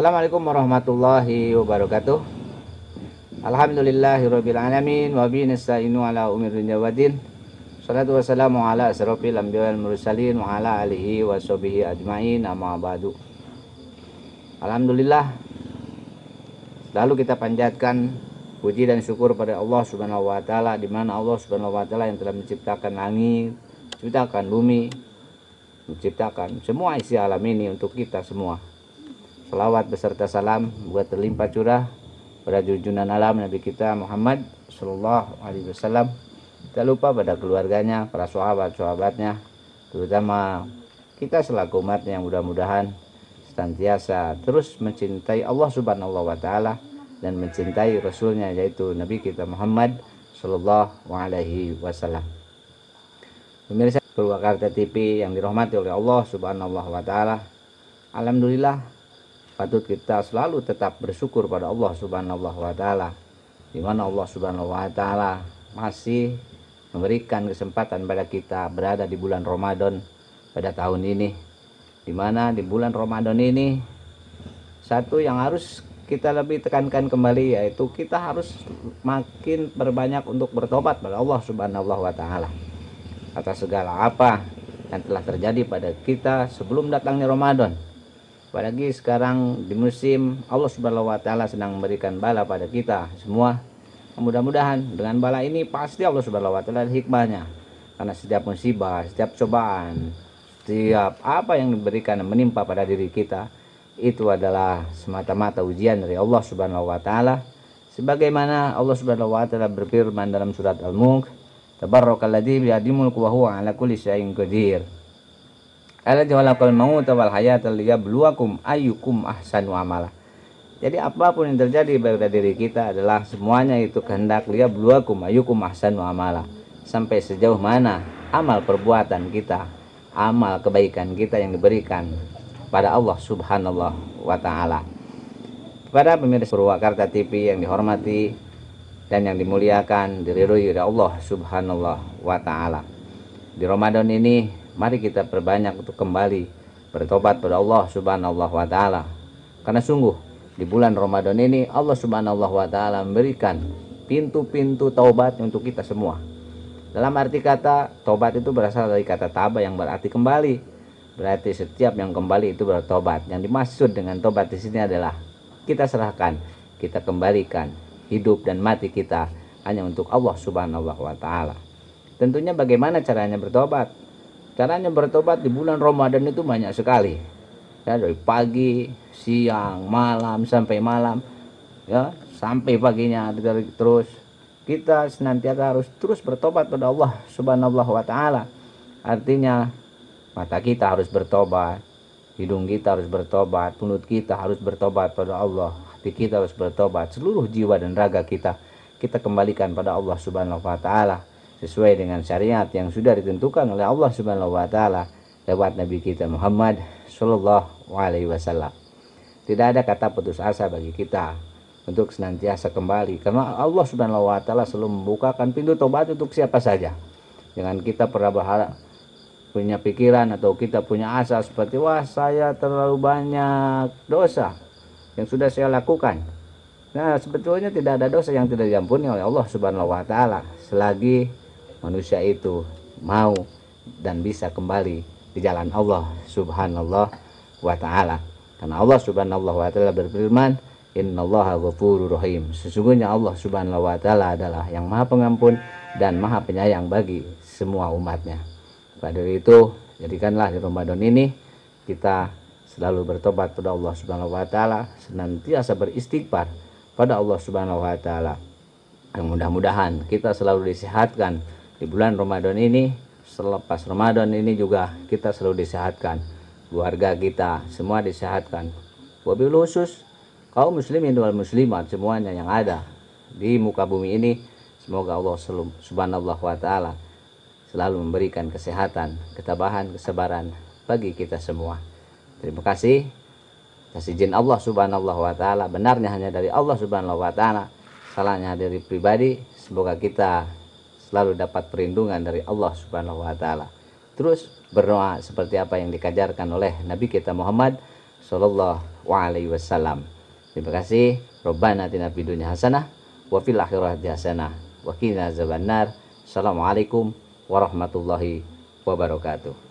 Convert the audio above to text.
Assalamualaikum warahmatullahi wabarakatuh. Alhamdulillahirabbil alamin wa bihi nasta'inu ala umuri Salatu wassalamu ala asrofil anbiya wal mursalin wa ala alihi wa sahbihi ajmain amma ba'du. Alhamdulillah lalu kita panjatkan puji dan syukur pada Allah Subhanahu wa taala di mana Allah Subhanahu wa taala yang telah menciptakan langit, menciptakan bumi, menciptakan semua isi alam ini untuk kita semua Selawat beserta salam buat terlimpah curah pada junjungan alam Nabi kita Muhammad Sallallahu Alaihi Wasallam. Tidak lupa pada keluarganya, para sahabat-sahabatnya, terutama kita selaku umat yang mudah-mudahan senantiasa terus mencintai Allah Subhanahu wa taala dan mencintai rasulnya yaitu Nabi kita Muhammad sallallahu alaihi wasallam. Pemirsa Purwakarta TV yang dirahmati oleh Allah Subhanahu wa taala. Alhamdulillah patut kita selalu tetap bersyukur pada Allah Subhanahu wa taala. Di mana Allah Subhanahu wa taala masih memberikan kesempatan pada kita berada di bulan Ramadan pada tahun ini. Di mana di bulan Ramadan ini satu yang harus kita lebih tekankan kembali yaitu kita harus makin berbanyak untuk bertobat pada Allah Subhanahu wa taala atas segala apa yang telah terjadi pada kita sebelum datangnya Ramadan apalagi sekarang di musim Allah Subhanahu wa taala sedang memberikan bala pada kita semua mudah-mudahan dengan bala ini pasti Allah Subhanahu wa taala hikmahnya karena setiap musibah setiap cobaan setiap apa yang diberikan menimpa pada diri kita itu adalah semata-mata ujian dari Allah Subhanahu wa taala sebagaimana Allah Subhanahu wa taala berfirman dalam surat Al-Mulk Tabarakalladzi biyadihil mulku wa huwa ala kulli syai'in qadir Alladzi khalaqal mauta wal terlihat liyabluwakum ayyukum ahsanu amala. Jadi apapun yang terjadi pada diri kita adalah semuanya itu kehendak liyabluwakum ayyukum ahsanu amala. Sampai sejauh mana amal perbuatan kita, amal kebaikan kita yang diberikan pada Allah Subhanallah wa taala. Kepada pemirsa Purwakarta TV yang dihormati dan yang dimuliakan diridhoi oleh Allah Subhanallah wa taala. Di Ramadan ini mari kita perbanyak untuk kembali bertobat pada Allah Subhanahu wa taala. Karena sungguh di bulan Ramadan ini Allah Subhanahu wa taala memberikan pintu-pintu taubat untuk kita semua. Dalam arti kata, taubat itu berasal dari kata taba yang berarti kembali. Berarti setiap yang kembali itu bertobat. Yang dimaksud dengan tobat di sini adalah kita serahkan, kita kembalikan hidup dan mati kita hanya untuk Allah Subhanahu wa taala. Tentunya bagaimana caranya bertobat? Karena yang bertobat di bulan Ramadan itu banyak sekali. Ya, dari pagi, siang, malam sampai malam ya, sampai paginya terus kita senantiasa harus terus bertobat pada Allah Subhanahu wa taala. Artinya mata kita harus bertobat, hidung kita harus bertobat, mulut kita harus bertobat pada Allah, hati kita harus bertobat, seluruh jiwa dan raga kita kita kembalikan pada Allah Subhanahu wa taala sesuai dengan syariat yang sudah ditentukan oleh Allah Subhanahu wa taala lewat nabi kita Muhammad sallallahu alaihi wasallam. Tidak ada kata putus asa bagi kita untuk senantiasa kembali karena Allah Subhanahu wa taala selalu membukakan pintu tobat untuk siapa saja. Jangan kita pernah berharap punya pikiran atau kita punya asa seperti wah saya terlalu banyak dosa yang sudah saya lakukan. Nah, sebetulnya tidak ada dosa yang tidak diampuni oleh Allah Subhanahu wa taala selagi manusia itu mau dan bisa kembali di jalan Allah subhanallah wa ta'ala karena Allah subhanallah wa ta'ala berfirman innallaha ghafurur rahim sesungguhnya Allah Subhanallah wa ta'ala adalah yang maha pengampun dan maha penyayang bagi semua umatnya pada itu jadikanlah di Ramadan ini kita selalu bertobat kepada Allah Subhanahu wa taala, senantiasa beristighfar pada Allah Subhanahu wa taala. Yang mudah-mudahan kita selalu disehatkan di bulan Ramadan ini selepas Ramadan ini juga kita selalu disehatkan keluarga kita semua disehatkan wabil khusus kaum muslimin wal muslimat semuanya yang ada di muka bumi ini semoga Allah subhanallah wa ta'ala selalu memberikan kesehatan ketabahan kesabaran bagi kita semua terima kasih atas izin Allah subhanallah wa ta'ala benarnya hanya dari Allah subhanallah wa ta'ala salahnya dari pribadi semoga kita selalu dapat perlindungan dari Allah Subhanahu wa taala. Terus berdoa seperti apa yang dikajarkan oleh Nabi kita Muhammad sallallahu alaihi wasallam. Terima kasih. Rabbana atina dunya hasanah wa fil akhirati hasanah wa qina azabannar. Assalamualaikum warahmatullahi wabarakatuh.